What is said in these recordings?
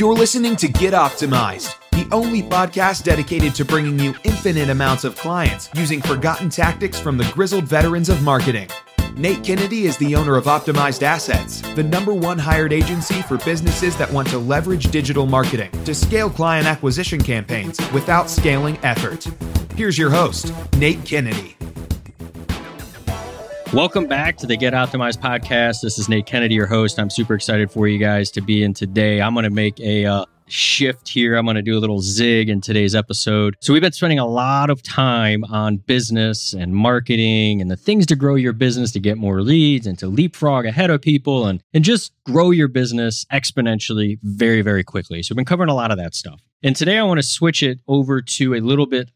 You're listening to Get Optimized, the only podcast dedicated to bringing you infinite amounts of clients using forgotten tactics from the grizzled veterans of marketing. Nate Kennedy is the owner of Optimized Assets, the number one hired agency for businesses that want to leverage digital marketing to scale client acquisition campaigns without scaling effort. Here's your host, Nate Kennedy. Welcome back to the Get Optimized podcast. This is Nate Kennedy, your host. I'm super excited for you guys to be in today. I'm going to make a uh, shift here. I'm going to do a little zig in today's episode. So, we've been spending a lot of time on business and marketing and the things to grow your business to get more leads and to leapfrog ahead of people and, and just grow your business exponentially very, very quickly. So, we've been covering a lot of that stuff. And today, I want to switch it over to a little bit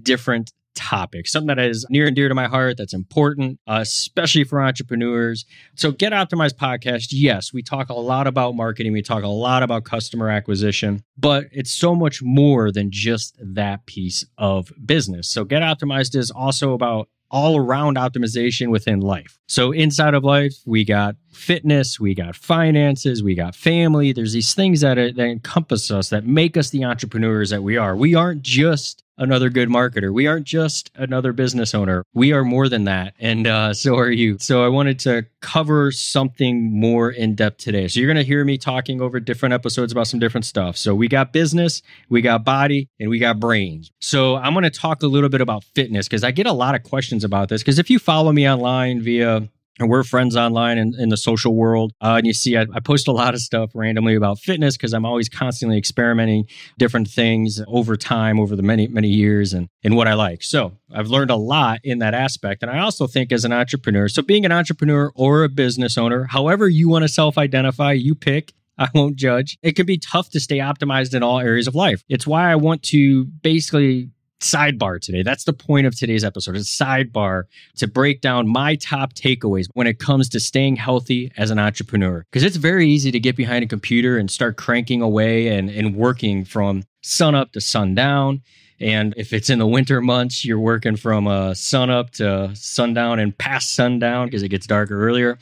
different topic, something that is near and dear to my heart, that's important, uh, especially for entrepreneurs. So, Get Optimized podcast, yes, we talk a lot about marketing, we talk a lot about customer acquisition, but it's so much more than just that piece of business. So, Get Optimized is also about all around optimization within life. So inside of life, we got fitness, we got finances, we got family. There's these things that, are, that encompass us, that make us the entrepreneurs that we are. We aren't just another good marketer. We aren't just another business owner. We are more than that. And uh, so are you. So I wanted to cover something more in depth today. So you're going to hear me talking over different episodes about some different stuff. So we got business, we got body, and we got brains. So I'm going to talk a little bit about fitness because I get a lot of questions about this. Because if you follow me online via and we're friends online and in, in, the social world. Uh, and you see, I, I, post a lot of stuff randomly about fitness because I'm always constantly experimenting different things over time, over the many, many years and, and what I like. So I've learned a lot in that aspect. And I also think as an entrepreneur, so being an entrepreneur or a business owner, however you want to self identify, you pick. I won't judge. It can be tough to stay optimized in all areas of life. It's why I want to basically sidebar today. That's the point of today's episode. It's sidebar to break down my top takeaways when it comes to staying healthy as an entrepreneur. Because it's very easy to get behind a computer and start cranking away and, and working from sun up to sundown. And if it's in the winter months, you're working from uh, sun up to sundown and past sundown because it gets darker earlier.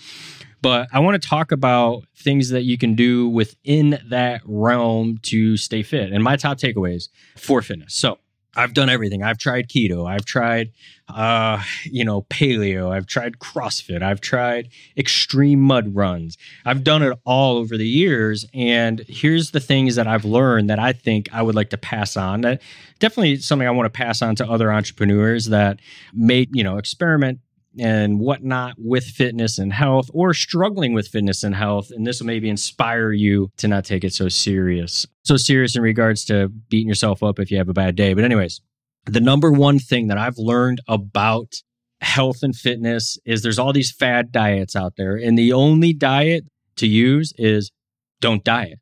But I want to talk about things that you can do within that realm to stay fit and my top takeaways for fitness. So, I've done everything. I've tried keto. I've tried, uh, you know, paleo. I've tried CrossFit. I've tried extreme mud runs. I've done it all over the years. And here's the things that I've learned that I think I would like to pass on. That definitely something I want to pass on to other entrepreneurs that may, you know, experiment and whatnot with fitness and health or struggling with fitness and health. And this will maybe inspire you to not take it so serious. So serious in regards to beating yourself up if you have a bad day. But, anyways, the number one thing that I've learned about health and fitness is there's all these fad diets out there. And the only diet to use is don't diet.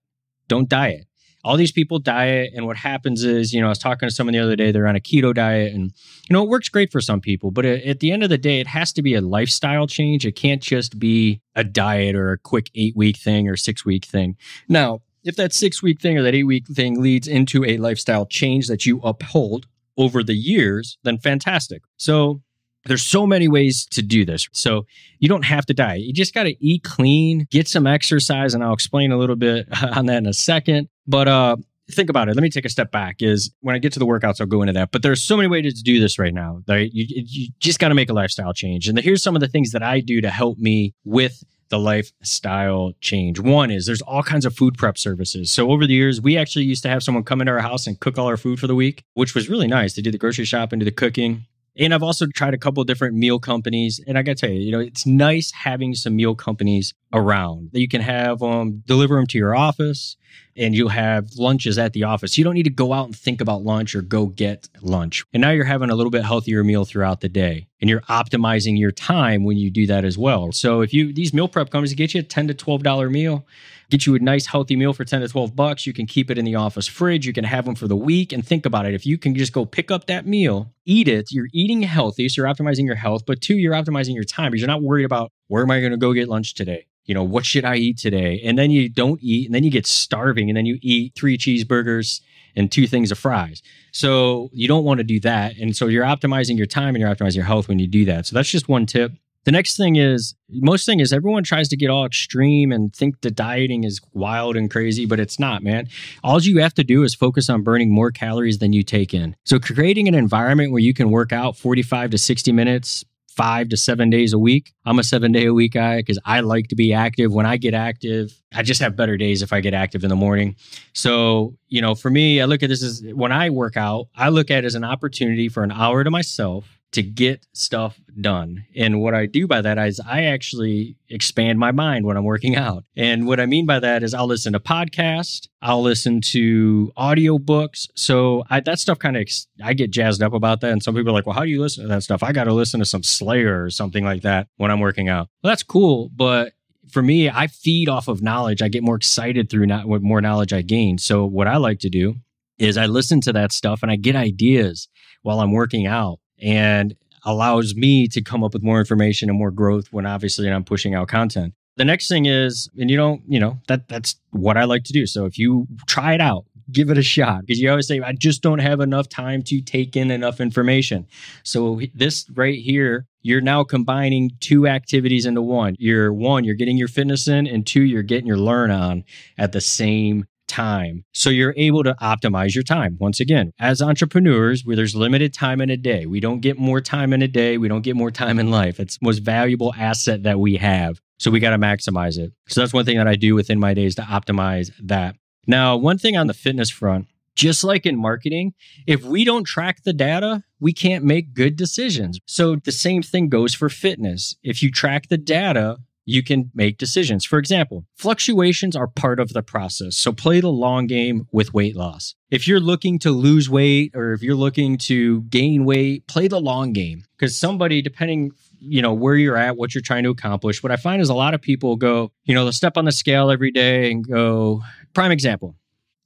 Don't diet all these people diet and what happens is you know i was talking to someone the other day they're on a keto diet and you know it works great for some people but at the end of the day it has to be a lifestyle change it can't just be a diet or a quick eight week thing or six week thing now if that six week thing or that eight week thing leads into a lifestyle change that you uphold over the years then fantastic so there's so many ways to do this. So you don't have to diet. You just got to eat clean, get some exercise. And I'll explain a little bit on that in a second. But uh, think about it. Let me take a step back. Is when I get to the workouts, I'll go into that. But there's so many ways to do this right now. Right, you, you just got to make a lifestyle change. And here's some of the things that I do to help me with the lifestyle change. One is there's all kinds of food prep services. So over the years, we actually used to have someone come into our house and cook all our food for the week, which was really nice. They did the grocery shopping, do the cooking. And I've also tried a couple different meal companies. And I got to tell you, you know, it's nice having some meal companies around that you can have them um, deliver them to your office and you'll have lunches at the office. You don't need to go out and think about lunch or go get lunch. And now you're having a little bit healthier meal throughout the day and you're optimizing your time when you do that as well. So if you, these meal prep companies get you a 10 to $12 meal, get you a nice healthy meal for 10 to 12 bucks. You can keep it in the office fridge. You can have them for the week. And think about it. If you can just go pick up that meal, eat it, you're eating healthy. So you're optimizing your health, but two, you're optimizing your time because you're not worried about where am I going to go get lunch today? You know, what should I eat today? And then you don't eat and then you get starving and then you eat three cheeseburgers and two things of fries. So you don't want to do that. And so you're optimizing your time and you're optimizing your health when you do that. So that's just one tip. The next thing is most thing is everyone tries to get all extreme and think the dieting is wild and crazy, but it's not, man. All you have to do is focus on burning more calories than you take in. So creating an environment where you can work out 45 to 60 minutes five to seven days a week. I'm a seven day a week guy because I like to be active. When I get active, I just have better days if I get active in the morning. So, you know, for me, I look at this as when I work out, I look at it as an opportunity for an hour to myself to get stuff done. And what I do by that is I actually expand my mind when I'm working out. And what I mean by that is I'll listen to podcasts, I'll listen to audiobooks. So I, that stuff kind of, ex- I get jazzed up about that. And some people are like, well, how do you listen to that stuff? I got to listen to some Slayer or something like that when I'm working out. Well, that's cool. But for me, I feed off of knowledge. I get more excited through not what more knowledge I gain. So what I like to do is I listen to that stuff and I get ideas while I'm working out and allows me to come up with more information and more growth when obviously I'm pushing out content. The next thing is, and you don't, you know, that that's what I like to do. So if you try it out, give it a shot because you always say, I just don't have enough time to take in enough information. So this right here, you're now combining two activities into one. You're one, you're getting your fitness in, and two, you're getting your learn on at the same time. So you're able to optimize your time. Once again, as entrepreneurs, where there's limited time in a day, we don't get more time in a day. We don't get more time in life. It's most valuable asset that we have. So we got to maximize it. So that's one thing that I do within my days to optimize that. Now, one thing on the fitness front, just like in marketing, if we don't track the data, we can't make good decisions. So the same thing goes for fitness. If you track the data, you can make decisions. For example, fluctuations are part of the process. So play the long game with weight loss. If you're looking to lose weight or if you're looking to gain weight, play the long game because somebody depending you know where you're at, what you're trying to accomplish, what I find is a lot of people go, you know, they'll step on the scale every day and go, prime example.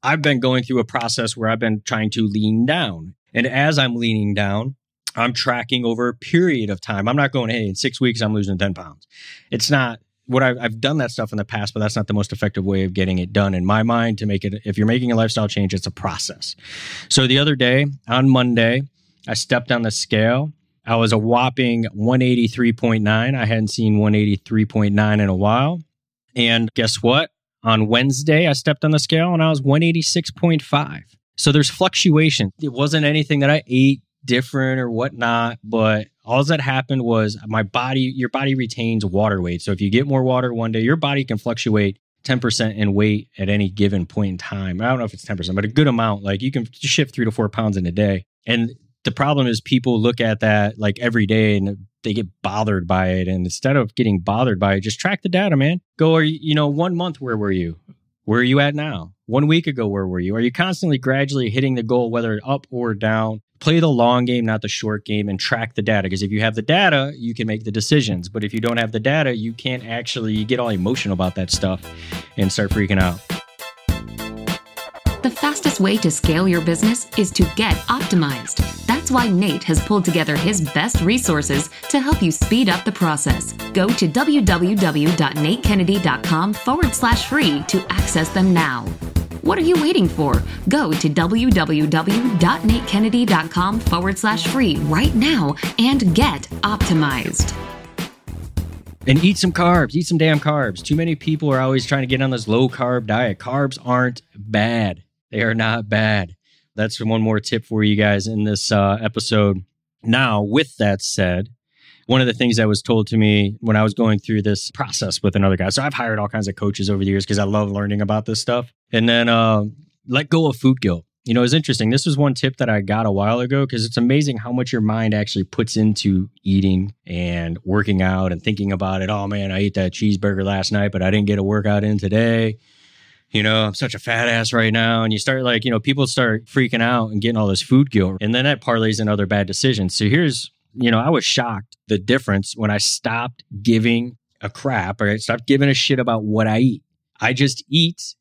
I've been going through a process where I've been trying to lean down. And as I'm leaning down, I'm tracking over a period of time. I'm not going, hey, in six weeks, I'm losing 10 pounds. It's not what I've, I've, done that stuff in the past, but that's not the most effective way of getting it done in my mind to make it. If you're making a lifestyle change, it's a process. So the other day on Monday, I stepped on the scale. I was a whopping 183.9. I hadn't seen 183.9 in a while. And guess what? On Wednesday, I stepped on the scale and I was 186.5. So there's fluctuation. It wasn't anything that I ate different or whatnot, but all that happened was my body, your body retains water weight. So if you get more water one day, your body can fluctuate 10% in weight at any given point in time. I don't know if it's 10%, but a good amount. Like you can shift three to four pounds in a day. And the problem is people look at that like every day and they get bothered by it. And instead of getting bothered by it, just track the data, man. Go, or, you know, one month, where were you? Where are you at now? One week ago, where were you? Are you constantly gradually hitting the goal, whether up or down? play the long game, not the short game, and track the data. Because if you have the data, you can make the decisions. But if you don't have the data, you can't actually get all emotional about that stuff and start freaking out. The fastest way to scale your business is to get optimized. That's why Nate has pulled together his best resources to help you speed up the process. Go to www.natekennedy.com forward slash free to access them now. What are you waiting for? Go to www.natekennedy.com forward slash free right now and get optimized. And eat some carbs. Eat some damn carbs. Too many people are always trying to get on this low carb diet. Carbs aren't bad, they are not bad. That's one more tip for you guys in this uh, episode. Now, with that said, one of the things that was told to me when I was going through this process with another guy. So I've hired all kinds of coaches over the years because I love learning about this stuff. And then uh, let go of food guilt. You know, it's interesting. This was one tip that I got a while ago because it's amazing how much your mind actually puts into eating and working out and thinking about it. Oh man, I ate that cheeseburger last night, but I didn't get a workout in today you know, I'm such a fat ass right now. And you start like, you know, people start freaking out and getting all this food guilt. And then that parlays in other bad decisions. So here's you know, I was shocked the difference when I stopped giving a crap or I stopped giving a shit about what I eat. I just eat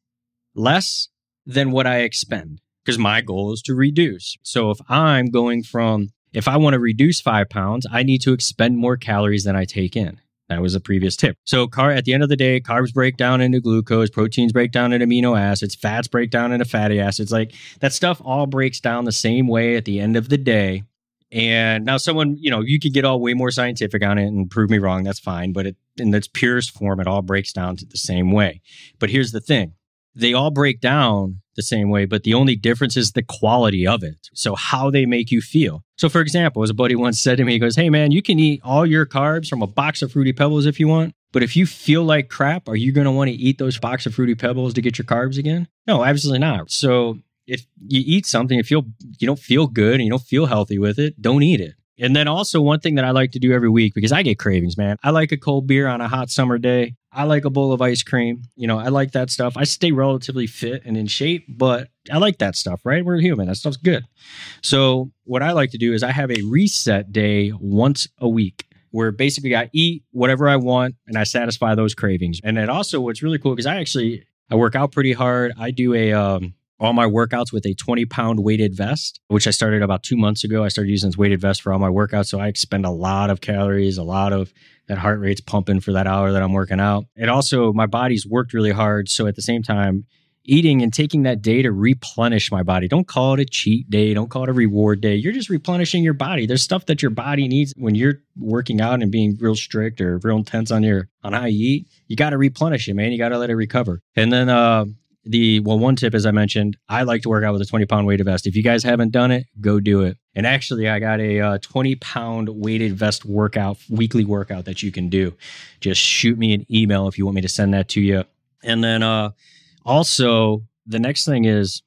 less than what I expend because my goal is to reduce. So if I'm going from, if I want to reduce five pounds, I need to expend more calories than I take in. That was a previous tip. So car at the end of the day, carbs break down into glucose, proteins break down into amino acids, fats break down into fatty acids. Like that stuff all breaks down the same way at the end of the day. And now someone, you know, you could get all way more scientific on it and prove me wrong, that's fine, but it in its purest form it all breaks down to the same way. But here's the thing. They all break down the same way, but the only difference is the quality of it. So how they make you feel. So for example, as a buddy once said to me, he goes, "Hey man, you can eat all your carbs from a box of fruity pebbles if you want, but if you feel like crap, are you going to want to eat those box of fruity pebbles to get your carbs again? No, absolutely not. So if you eat something, you feel you don't feel good and you don't feel healthy with it, don't eat it. And then also one thing that I like to do every week because I get cravings, man. I like a cold beer on a hot summer day. I like a bowl of ice cream. You know, I like that stuff. I stay relatively fit and in shape, but I like that stuff, right? We're human. That stuff's good. So, what I like to do is I have a reset day once a week where basically I eat whatever I want and I satisfy those cravings. And then also, what's really cool because I actually I work out pretty hard. I do a um, all my workouts with a 20 pound weighted vest, which I started about two months ago. I started using this weighted vest for all my workouts. So I expend a lot of calories, a lot of that heart rate's pumping for that hour that I'm working out. It also, my body's worked really hard. So at the same time, eating and taking that day to replenish my body. Don't call it a cheat day. Don't call it a reward day. You're just replenishing your body. There's stuff that your body needs when you're working out and being real strict or real intense on your on how you eat. You got to replenish it, man. You got to let it recover. And then uh, the well, one tip, as I mentioned, I like to work out with a 20 pound weighted vest. If you guys haven't done it, go do it. And actually, I got a uh, 20 pound weighted vest workout, weekly workout that you can do. Just shoot me an email if you want me to send that to you. And then uh, also, the next thing is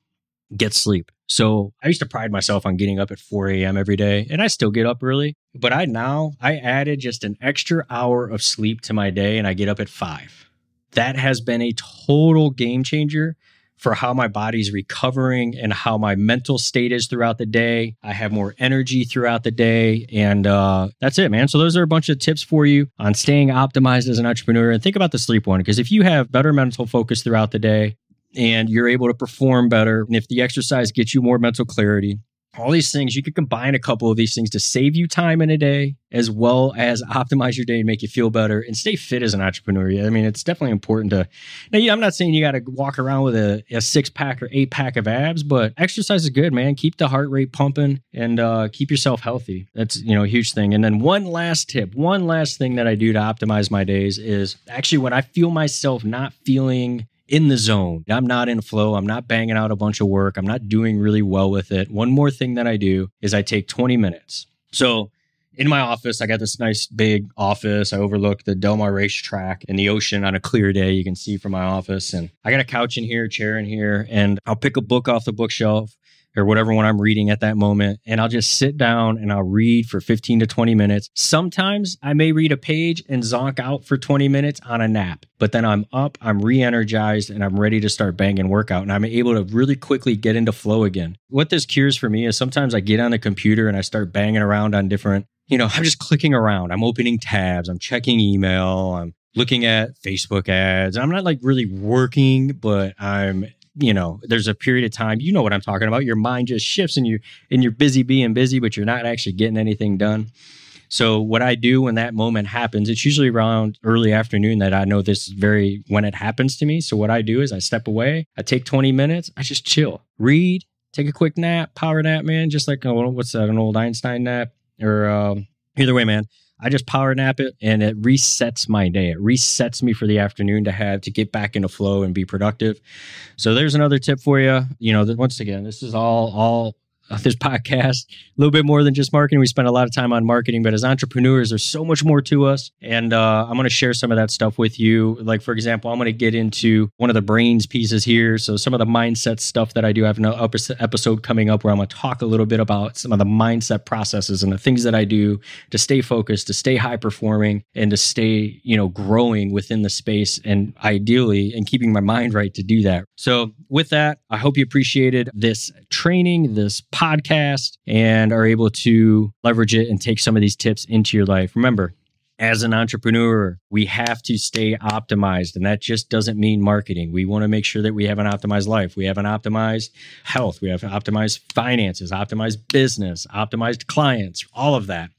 get sleep. So I used to pride myself on getting up at 4 a.m. every day, and I still get up early. But I now I added just an extra hour of sleep to my day, and I get up at five that has been a total game changer for how my body's recovering and how my mental state is throughout the day. I have more energy throughout the day. And uh, that's it, man. So, those are a bunch of tips for you on staying optimized as an entrepreneur. And think about the sleep one, because if you have better mental focus throughout the day, and you're able to perform better. And if the exercise gets you more mental clarity, all these things you could combine a couple of these things to save you time in a day as well as optimize your day and make you feel better and stay fit as an entrepreneur i mean it's definitely important to now i'm not saying you got to walk around with a, a six pack or eight pack of abs but exercise is good man keep the heart rate pumping and uh, keep yourself healthy that's you know a huge thing and then one last tip one last thing that i do to optimize my days is actually when i feel myself not feeling in the zone. I'm not in flow. I'm not banging out a bunch of work. I'm not doing really well with it. One more thing that I do is I take 20 minutes. So in my office, I got this nice big office. I overlook the Delmar racetrack and the ocean on a clear day. You can see from my office. And I got a couch in here, chair in here, and I'll pick a book off the bookshelf or whatever one I'm reading at that moment. And I'll just sit down and I'll read for 15 to 20 minutes. Sometimes I may read a page and zonk out for 20 minutes on a nap, but then I'm up, I'm re energized, and I'm ready to start banging workout. And I'm able to really quickly get into flow again. What this cures for me is sometimes I get on the computer and I start banging around on different, you know, I'm just clicking around. I'm opening tabs, I'm checking email, I'm looking at Facebook ads. I'm not like really working, but I'm you know, there's a period of time, you know what I'm talking about. Your mind just shifts and you and you're busy being busy, but you're not actually getting anything done. So what I do when that moment happens, it's usually around early afternoon that I know this very when it happens to me. So what I do is I step away, I take 20 minutes, I just chill, read, take a quick nap, power nap, man, just like oh, what's that, an old Einstein nap or um, either way, man. I just power nap it and it resets my day. It resets me for the afternoon to have to get back into flow and be productive. So there's another tip for you. You know, once again, this is all all uh, this podcast a little bit more than just marketing. We spend a lot of time on marketing, but as entrepreneurs, there's so much more to us. And uh, I'm going to share some of that stuff with you. Like, for example, I'm going to get into one of the brains pieces here. So, some of the mindset stuff that I do. I have an episode coming up where I'm going to talk a little bit about some of the mindset processes and the things that I do to stay focused, to stay high performing, and to stay, you know, growing within the space and ideally and keeping my mind right to do that. So, with that, I hope you appreciated this training, this podcast podcast and are able to leverage it and take some of these tips into your life. Remember, as an entrepreneur, we have to stay optimized. And that just doesn't mean marketing. We want to make sure that we have an optimized life. We have an optimized health. We have optimized finances, optimized business, optimized clients, all of that.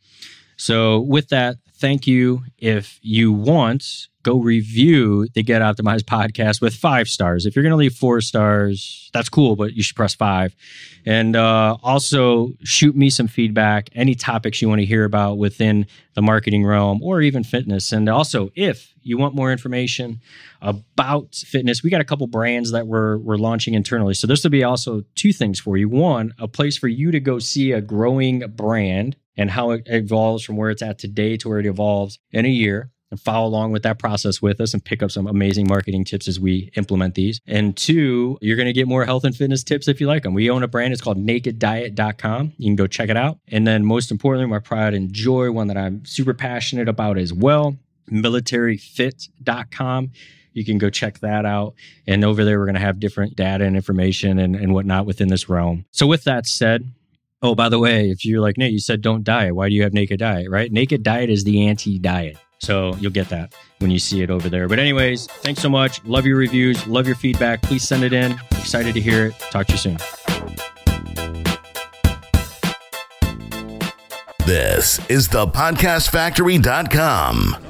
So, with that, thank you. If you want, go review the Get Optimized podcast with five stars. If you're going to leave four stars, that's cool, but you should press five. And uh, also shoot me some feedback, any topics you want to hear about within the marketing realm or even fitness. And also, if you want more information about fitness, we got a couple brands that we're, we're launching internally. So, this will be also two things for you. One, a place for you to go see a growing brand and how it evolves from where it's at today to where it evolves in a year and follow along with that process with us and pick up some amazing marketing tips as we implement these. And two, you're going to get more health and fitness tips if you like them. We own a brand, it's called nakeddiet.com. You can go check it out. And then, most importantly, my pride and joy, one that I'm super passionate about as well, militaryfit.com. You can go check that out. And over there, we're going to have different data and information and, and whatnot within this realm. So, with that said, Oh, by the way, if you're like Nate, you said don't diet. Why do you have naked diet, right? Naked diet is the anti diet. So you'll get that when you see it over there. But, anyways, thanks so much. Love your reviews. Love your feedback. Please send it in. Excited to hear it. Talk to you soon. This is the podcastfactory.com.